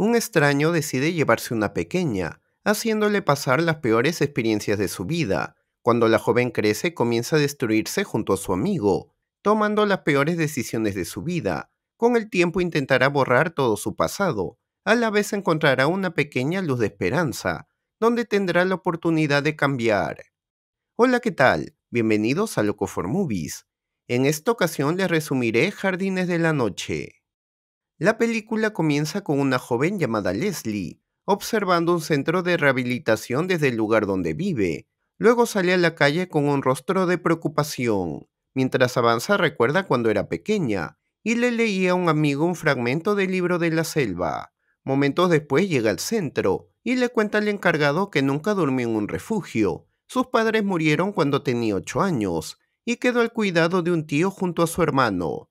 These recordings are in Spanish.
un extraño decide llevarse una pequeña, haciéndole pasar las peores experiencias de su vida. Cuando la joven crece comienza a destruirse junto a su amigo, tomando las peores decisiones de su vida. Con el tiempo intentará borrar todo su pasado. A la vez encontrará una pequeña luz de esperanza, donde tendrá la oportunidad de cambiar. Hola, ¿qué tal? Bienvenidos a Loco for Movies. En esta ocasión les resumiré Jardines de la Noche. La película comienza con una joven llamada Leslie, observando un centro de rehabilitación desde el lugar donde vive. Luego sale a la calle con un rostro de preocupación. Mientras avanza recuerda cuando era pequeña y le leía a un amigo un fragmento del libro de la selva. Momentos después llega al centro y le cuenta al encargado que nunca durmió en un refugio. Sus padres murieron cuando tenía ocho años y quedó al cuidado de un tío junto a su hermano.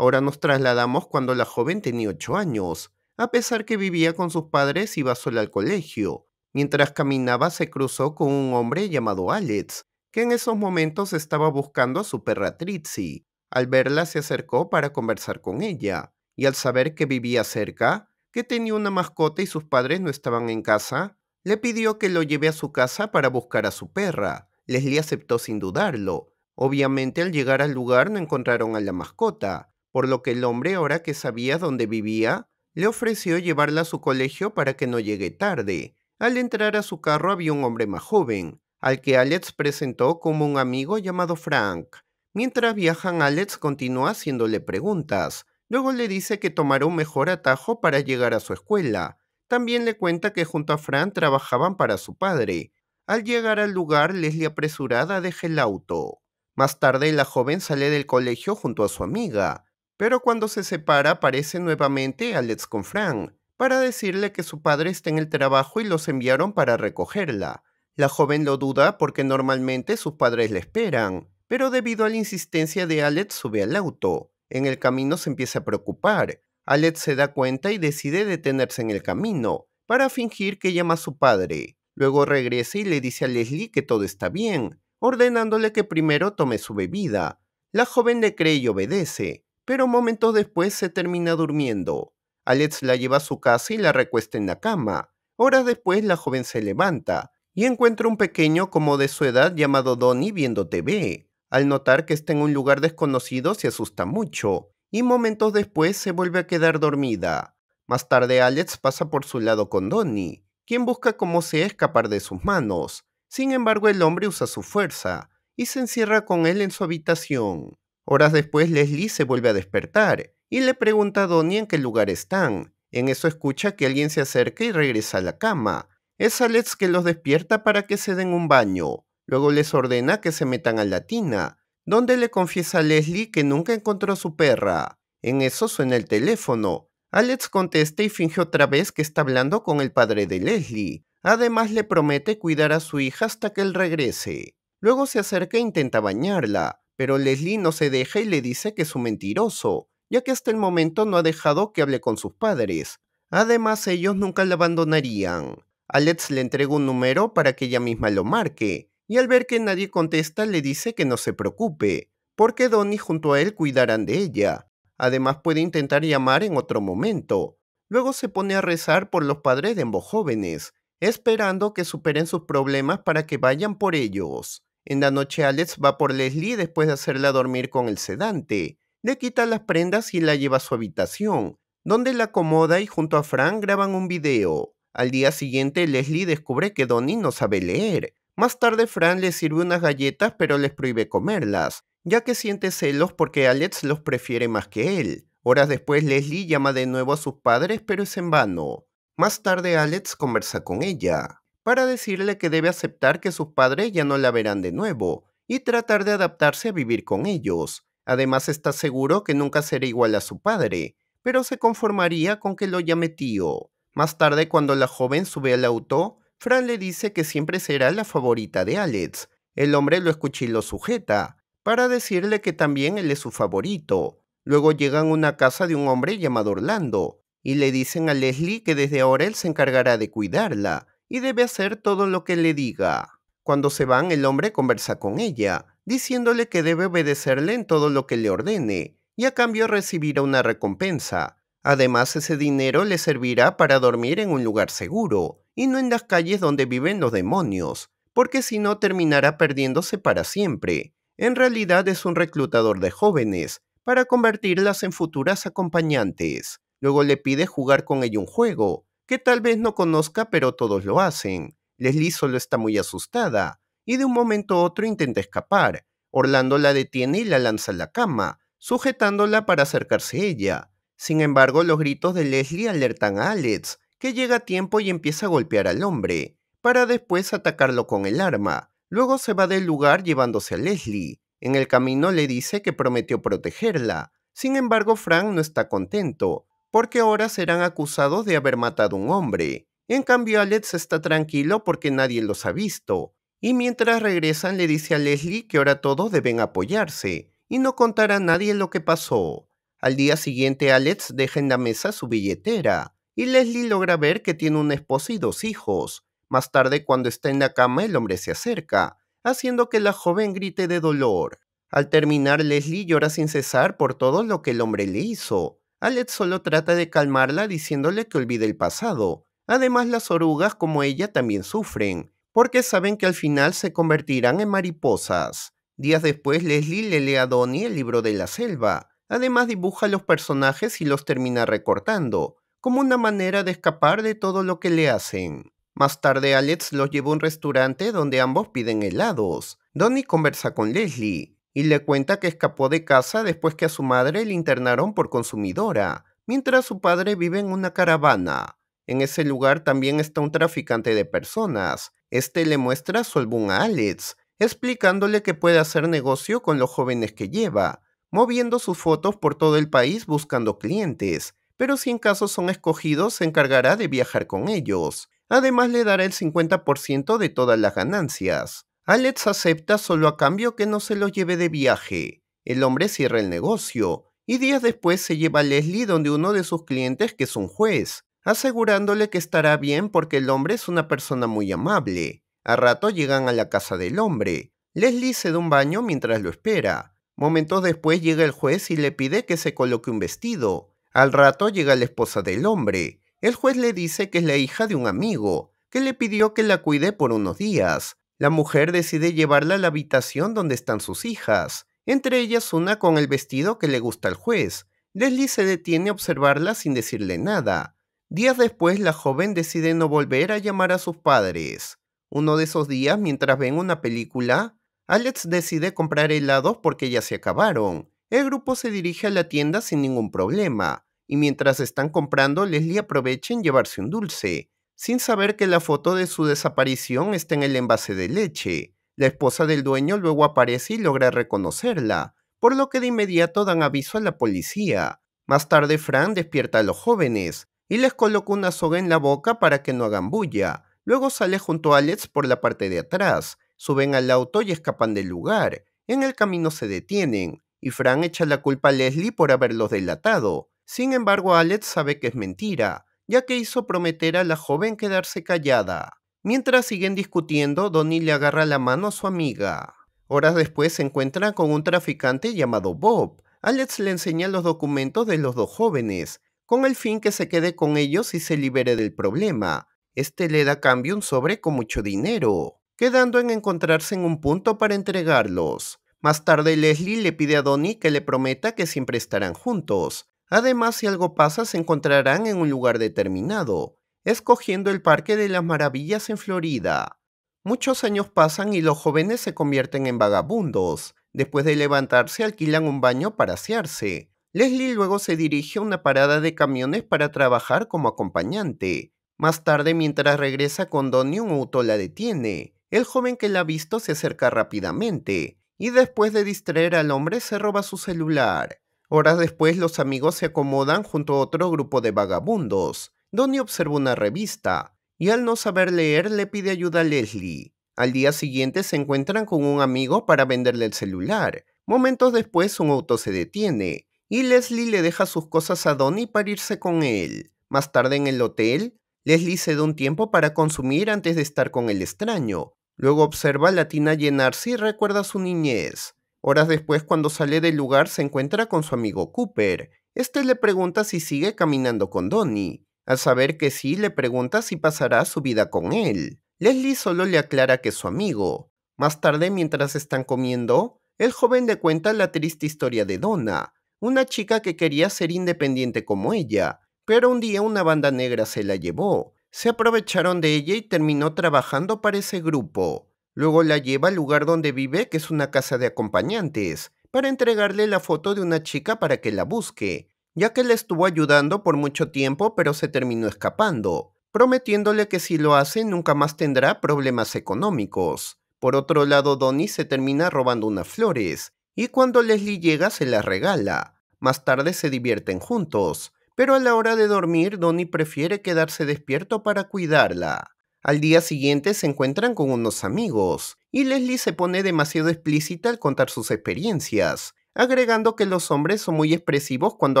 Ahora nos trasladamos cuando la joven tenía 8 años, a pesar que vivía con sus padres iba sola al colegio. Mientras caminaba se cruzó con un hombre llamado Alex, que en esos momentos estaba buscando a su perra Trixie. Al verla se acercó para conversar con ella, y al saber que vivía cerca, que tenía una mascota y sus padres no estaban en casa, le pidió que lo lleve a su casa para buscar a su perra. Leslie aceptó sin dudarlo. Obviamente al llegar al lugar no encontraron a la mascota, por lo que el hombre, ahora que sabía dónde vivía, le ofreció llevarla a su colegio para que no llegue tarde. Al entrar a su carro había un hombre más joven, al que Alex presentó como un amigo llamado Frank. Mientras viajan, Alex continúa haciéndole preguntas. Luego le dice que tomará un mejor atajo para llegar a su escuela. También le cuenta que junto a Frank trabajaban para su padre. Al llegar al lugar, Leslie apresurada deja el auto. Más tarde, la joven sale del colegio junto a su amiga. Pero cuando se separa aparece nuevamente Alex con Frank para decirle que su padre está en el trabajo y los enviaron para recogerla. La joven lo duda porque normalmente sus padres la esperan, pero debido a la insistencia de Alex sube al auto. En el camino se empieza a preocupar. Alex se da cuenta y decide detenerse en el camino para fingir que llama a su padre. Luego regresa y le dice a Leslie que todo está bien, ordenándole que primero tome su bebida. La joven le cree y obedece, pero momentos después se termina durmiendo. Alex la lleva a su casa y la recuesta en la cama. Horas después la joven se levanta y encuentra un pequeño como de su edad llamado Donnie viendo TV. Al notar que está en un lugar desconocido se asusta mucho y momentos después se vuelve a quedar dormida. Más tarde Alex pasa por su lado con Donnie, quien busca cómo sea escapar de sus manos. Sin embargo el hombre usa su fuerza y se encierra con él en su habitación. Horas después, Leslie se vuelve a despertar y le pregunta a Donnie en qué lugar están. En eso escucha que alguien se acerca y regresa a la cama. Es Alex que los despierta para que se den un baño. Luego les ordena que se metan a la tina, donde le confiesa a Leslie que nunca encontró a su perra. En eso suena el teléfono. Alex contesta y finge otra vez que está hablando con el padre de Leslie. Además le promete cuidar a su hija hasta que él regrese. Luego se acerca e intenta bañarla, pero Leslie no se deja y le dice que es un mentiroso, ya que hasta el momento no ha dejado que hable con sus padres. Además, ellos nunca la abandonarían. Alex le entrega un número para que ella misma lo marque, y al ver que nadie contesta le dice que no se preocupe, porque Donnie junto a él cuidarán de ella. Además puede intentar llamar en otro momento. Luego se pone a rezar por los padres de ambos jóvenes, esperando que superen sus problemas para que vayan por ellos. En la noche Alex va por Leslie después de hacerla dormir con el sedante. Le quita las prendas y la lleva a su habitación, donde la acomoda y junto a Fran graban un video. Al día siguiente Leslie descubre que Donnie no sabe leer. Más tarde Fran le sirve unas galletas pero les prohíbe comerlas, ya que siente celos porque Alex los prefiere más que él. Horas después Leslie llama de nuevo a sus padres pero es en vano. Más tarde Alex conversa con ella para decirle que debe aceptar que sus padres ya no la verán de nuevo y tratar de adaptarse a vivir con ellos. Además está seguro que nunca será igual a su padre, pero se conformaría con que lo llame tío. Más tarde, cuando la joven sube al auto, Fran le dice que siempre será la favorita de Alex. El hombre lo escucha y lo sujeta, para decirle que también él es su favorito. Luego llegan a una casa de un hombre llamado Orlando, y le dicen a Leslie que desde ahora él se encargará de cuidarla, y debe hacer todo lo que le diga. Cuando se van, el hombre conversa con ella, diciéndole que debe obedecerle en todo lo que le ordene, y a cambio recibirá una recompensa. Además, ese dinero le servirá para dormir en un lugar seguro, y no en las calles donde viven los demonios, porque si no terminará perdiéndose para siempre. En realidad es un reclutador de jóvenes, para convertirlas en futuras acompañantes. Luego le pide jugar con ella un juego, que tal vez no conozca pero todos lo hacen. Leslie solo está muy asustada y de un momento a otro intenta escapar. Orlando la detiene y la lanza a la cama, sujetándola para acercarse a ella. Sin embargo, los gritos de Leslie alertan a Alex, que llega a tiempo y empieza a golpear al hombre, para después atacarlo con el arma. Luego se va del lugar llevándose a Leslie. En el camino le dice que prometió protegerla. Sin embargo, Frank no está contento porque ahora serán acusados de haber matado a un hombre. En cambio, Alex está tranquilo porque nadie los ha visto. Y mientras regresan, le dice a Leslie que ahora todos deben apoyarse y no contar a nadie lo que pasó. Al día siguiente, Alex deja en la mesa su billetera y Leslie logra ver que tiene una esposa y dos hijos. Más tarde, cuando está en la cama, el hombre se acerca, haciendo que la joven grite de dolor. Al terminar, Leslie llora sin cesar por todo lo que el hombre le hizo Alex solo trata de calmarla diciéndole que olvide el pasado. Además, las orugas como ella también sufren, porque saben que al final se convertirán en mariposas. Días después, Leslie le lee a Donnie el libro de la selva. Además, dibuja los personajes y los termina recortando, como una manera de escapar de todo lo que le hacen. Más tarde, Alex los lleva a un restaurante donde ambos piden helados. Donnie conversa con Leslie, y le cuenta que escapó de casa después que a su madre le internaron por consumidora, mientras su padre vive en una caravana. En ese lugar también está un traficante de personas. Este le muestra su álbum a Alex, explicándole que puede hacer negocio con los jóvenes que lleva, moviendo sus fotos por todo el país buscando clientes, pero si en caso son escogidos se encargará de viajar con ellos. Además le dará el 50% de todas las ganancias. Alex acepta solo a cambio que no se los lleve de viaje. El hombre cierra el negocio y días después se lleva a Leslie donde uno de sus clientes que es un juez, asegurándole que estará bien porque el hombre es una persona muy amable. A rato llegan a la casa del hombre. Leslie se da un baño mientras lo espera. Momentos después llega el juez y le pide que se coloque un vestido. Al rato llega la esposa del hombre. El juez le dice que es la hija de un amigo, que le pidió que la cuide por unos días. La mujer decide llevarla a la habitación donde están sus hijas, entre ellas una con el vestido que le gusta al juez. Leslie se detiene a observarla sin decirle nada. Días después, la joven decide no volver a llamar a sus padres. Uno de esos días, mientras ven una película, Alex decide comprar helados porque ya se acabaron. El grupo se dirige a la tienda sin ningún problema, y mientras están comprando, Leslie aprovecha en llevarse un dulce sin saber que la foto de su desaparición está en el envase de leche. La esposa del dueño luego aparece y logra reconocerla, por lo que de inmediato dan aviso a la policía. Más tarde Fran despierta a los jóvenes y les coloca una soga en la boca para que no hagan bulla. Luego sale junto a Alex por la parte de atrás, suben al auto y escapan del lugar. En el camino se detienen, y Fran echa la culpa a Leslie por haberlos delatado. Sin embargo, Alex sabe que es mentira, ya que hizo prometer a la joven quedarse callada. Mientras siguen discutiendo, Donnie le agarra la mano a su amiga. Horas después se encuentra con un traficante llamado Bob. Alex le enseña los documentos de los dos jóvenes, con el fin que se quede con ellos y se libere del problema. Este le da cambio un sobre con mucho dinero, quedando en encontrarse en un punto para entregarlos. Más tarde Leslie le pide a Donnie que le prometa que siempre estarán juntos, Además, si algo pasa, se encontrarán en un lugar determinado, escogiendo el Parque de las Maravillas en Florida. Muchos años pasan y los jóvenes se convierten en vagabundos. Después de levantarse, alquilan un baño para asearse. Leslie luego se dirige a una parada de camiones para trabajar como acompañante. Más tarde, mientras regresa con Donnie, un auto la detiene. El joven que la ha visto se acerca rápidamente y después de distraer al hombre se roba su celular. Horas después los amigos se acomodan junto a otro grupo de vagabundos. Donnie observa una revista y al no saber leer le pide ayuda a Leslie. Al día siguiente se encuentran con un amigo para venderle el celular. Momentos después un auto se detiene y Leslie le deja sus cosas a Donnie para irse con él. Más tarde en el hotel, Leslie se da un tiempo para consumir antes de estar con el extraño. Luego observa la tina llenarse y recuerda su niñez. Horas después, cuando sale del lugar, se encuentra con su amigo Cooper. Este le pregunta si sigue caminando con Donnie. Al saber que sí, le pregunta si pasará su vida con él. Leslie solo le aclara que es su amigo. Más tarde, mientras están comiendo, el joven le cuenta la triste historia de Donna, una chica que quería ser independiente como ella, pero un día una banda negra se la llevó. Se aprovecharon de ella y terminó trabajando para ese grupo. Luego la lleva al lugar donde vive, que es una casa de acompañantes, para entregarle la foto de una chica para que la busque, ya que le estuvo ayudando por mucho tiempo pero se terminó escapando, prometiéndole que si lo hace nunca más tendrá problemas económicos. Por otro lado, Donnie se termina robando unas flores, y cuando Leslie llega se las regala. Más tarde se divierten juntos, pero a la hora de dormir Donnie prefiere quedarse despierto para cuidarla. Al día siguiente se encuentran con unos amigos, y Leslie se pone demasiado explícita al contar sus experiencias, agregando que los hombres son muy expresivos cuando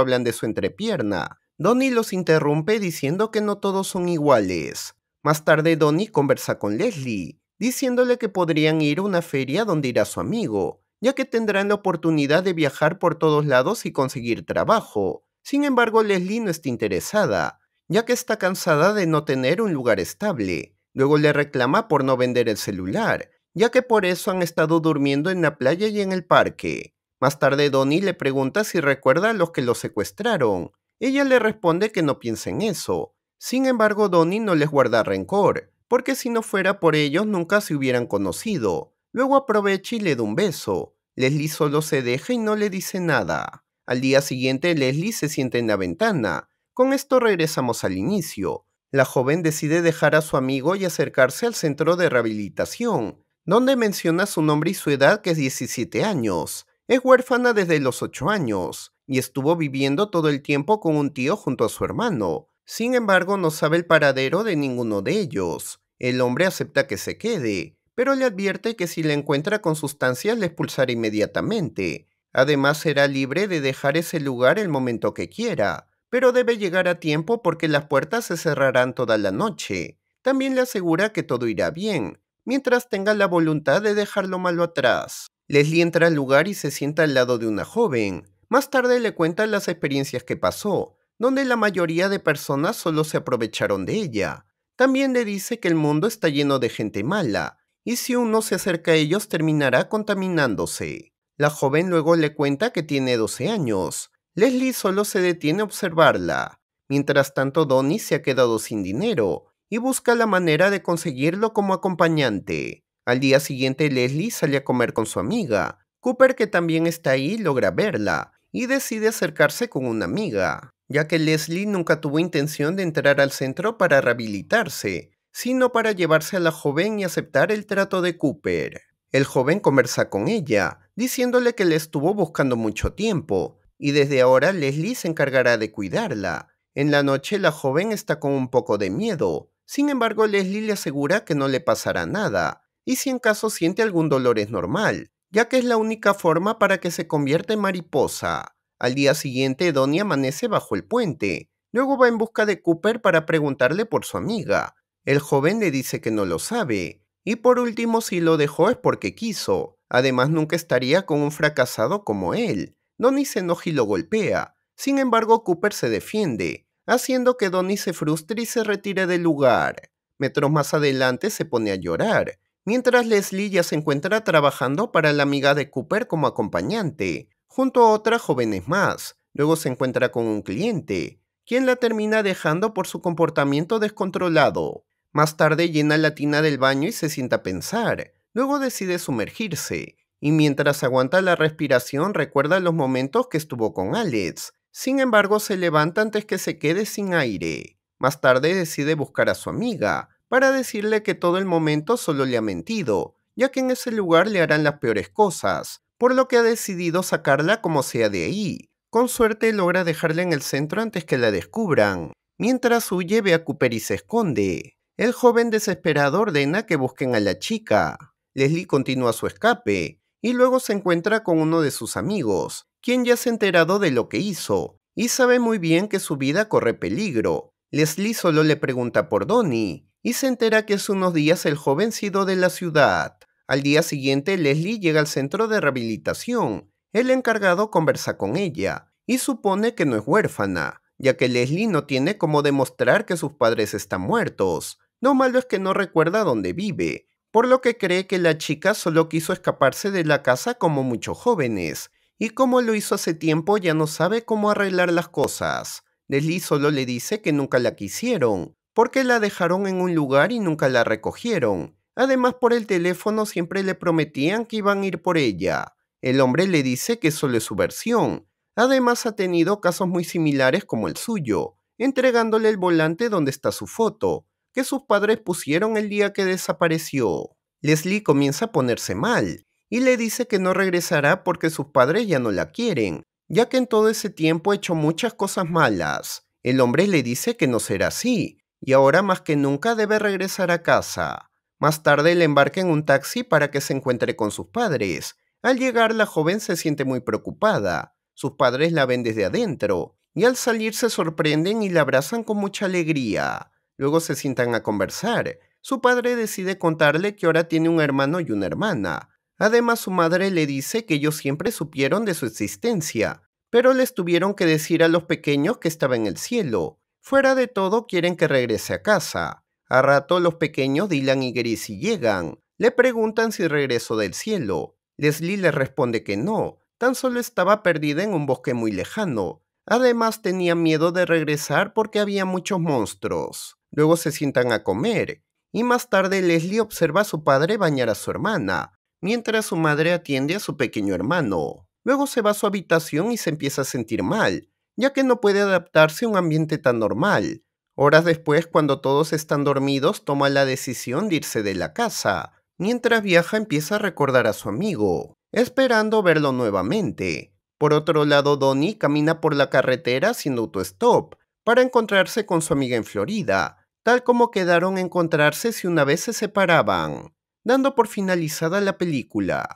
hablan de su entrepierna. Donnie los interrumpe diciendo que no todos son iguales. Más tarde Donnie conversa con Leslie, diciéndole que podrían ir a una feria donde irá su amigo, ya que tendrán la oportunidad de viajar por todos lados y conseguir trabajo. Sin embargo, Leslie no está interesada, ya que está cansada de no tener un lugar estable. Luego le reclama por no vender el celular, ya que por eso han estado durmiendo en la playa y en el parque. Más tarde Donnie le pregunta si recuerda a los que lo secuestraron. Ella le responde que no piensa en eso. Sin embargo, Donnie no les guarda rencor, porque si no fuera por ellos nunca se hubieran conocido. Luego aprovecha y le da un beso. Leslie solo se deja y no le dice nada. Al día siguiente, Leslie se siente en la ventana, con esto regresamos al inicio. La joven decide dejar a su amigo y acercarse al centro de rehabilitación, donde menciona su nombre y su edad que es 17 años. Es huérfana desde los 8 años y estuvo viviendo todo el tiempo con un tío junto a su hermano. Sin embargo, no sabe el paradero de ninguno de ellos. El hombre acepta que se quede, pero le advierte que si le encuentra con sustancias le expulsará inmediatamente. Además, será libre de dejar ese lugar el momento que quiera pero debe llegar a tiempo porque las puertas se cerrarán toda la noche. También le asegura que todo irá bien, mientras tenga la voluntad de dejar lo malo atrás. Leslie entra al lugar y se sienta al lado de una joven. Más tarde le cuenta las experiencias que pasó, donde la mayoría de personas solo se aprovecharon de ella. También le dice que el mundo está lleno de gente mala, y si uno se acerca a ellos terminará contaminándose. La joven luego le cuenta que tiene 12 años, Leslie solo se detiene a observarla. Mientras tanto, Donnie se ha quedado sin dinero y busca la manera de conseguirlo como acompañante. Al día siguiente, Leslie sale a comer con su amiga. Cooper, que también está ahí, logra verla y decide acercarse con una amiga, ya que Leslie nunca tuvo intención de entrar al centro para rehabilitarse, sino para llevarse a la joven y aceptar el trato de Cooper. El joven conversa con ella, diciéndole que le estuvo buscando mucho tiempo y desde ahora Leslie se encargará de cuidarla. En la noche la joven está con un poco de miedo, sin embargo Leslie le asegura que no le pasará nada, y si en caso siente algún dolor es normal, ya que es la única forma para que se convierta en mariposa. Al día siguiente Donnie amanece bajo el puente, luego va en busca de Cooper para preguntarle por su amiga. El joven le dice que no lo sabe, y por último si lo dejó es porque quiso, además nunca estaría con un fracasado como él, Donnie se enoja y lo golpea. Sin embargo, Cooper se defiende, haciendo que Donnie se frustre y se retire del lugar. Metros más adelante se pone a llorar, mientras Leslie ya se encuentra trabajando para la amiga de Cooper como acompañante, junto a otras jóvenes más. Luego se encuentra con un cliente, quien la termina dejando por su comportamiento descontrolado. Más tarde llena la tina del baño y se sienta a pensar. Luego decide sumergirse, y mientras aguanta la respiración recuerda los momentos que estuvo con Alex. Sin embargo, se levanta antes que se quede sin aire. Más tarde decide buscar a su amiga, para decirle que todo el momento solo le ha mentido, ya que en ese lugar le harán las peores cosas, por lo que ha decidido sacarla como sea de ahí. Con suerte logra dejarla en el centro antes que la descubran. Mientras huye ve a Cooper y se esconde. El joven desesperado ordena que busquen a la chica. Leslie continúa su escape, y luego se encuentra con uno de sus amigos, quien ya se ha enterado de lo que hizo y sabe muy bien que su vida corre peligro. Leslie solo le pregunta por Donnie y se entera que es unos días el joven sido de la ciudad. Al día siguiente, Leslie llega al centro de rehabilitación. El encargado conversa con ella y supone que no es huérfana, ya que Leslie no tiene cómo demostrar que sus padres están muertos. Lo malo es que no recuerda dónde vive, por lo que cree que la chica solo quiso escaparse de la casa como muchos jóvenes, y como lo hizo hace tiempo ya no sabe cómo arreglar las cosas. Leslie solo le dice que nunca la quisieron, porque la dejaron en un lugar y nunca la recogieron. Además por el teléfono siempre le prometían que iban a ir por ella. El hombre le dice que solo es su versión. Además ha tenido casos muy similares como el suyo, entregándole el volante donde está su foto, que sus padres pusieron el día que desapareció. Leslie comienza a ponerse mal y le dice que no regresará porque sus padres ya no la quieren, ya que en todo ese tiempo ha hecho muchas cosas malas. El hombre le dice que no será así, y ahora más que nunca debe regresar a casa. Más tarde le embarca en un taxi para que se encuentre con sus padres. Al llegar la joven se siente muy preocupada. Sus padres la ven desde adentro, y al salir se sorprenden y la abrazan con mucha alegría. Luego se sientan a conversar. Su padre decide contarle que ahora tiene un hermano y una hermana. Además, su madre le dice que ellos siempre supieron de su existencia, pero les tuvieron que decir a los pequeños que estaba en el cielo. Fuera de todo, quieren que regrese a casa. A rato, los pequeños Dylan y Gracie llegan. Le preguntan si regresó del cielo. Leslie le responde que no, tan solo estaba perdida en un bosque muy lejano. Además, tenía miedo de regresar porque había muchos monstruos. Luego se sientan a comer, y más tarde Leslie observa a su padre bañar a su hermana, mientras su madre atiende a su pequeño hermano. Luego se va a su habitación y se empieza a sentir mal, ya que no puede adaptarse a un ambiente tan normal. Horas después, cuando todos están dormidos, toma la decisión de irse de la casa. Mientras viaja empieza a recordar a su amigo, esperando verlo nuevamente. Por otro lado, Donnie camina por la carretera haciendo stop, para encontrarse con su amiga en Florida, tal como quedaron encontrarse si una vez se separaban, dando por finalizada la película.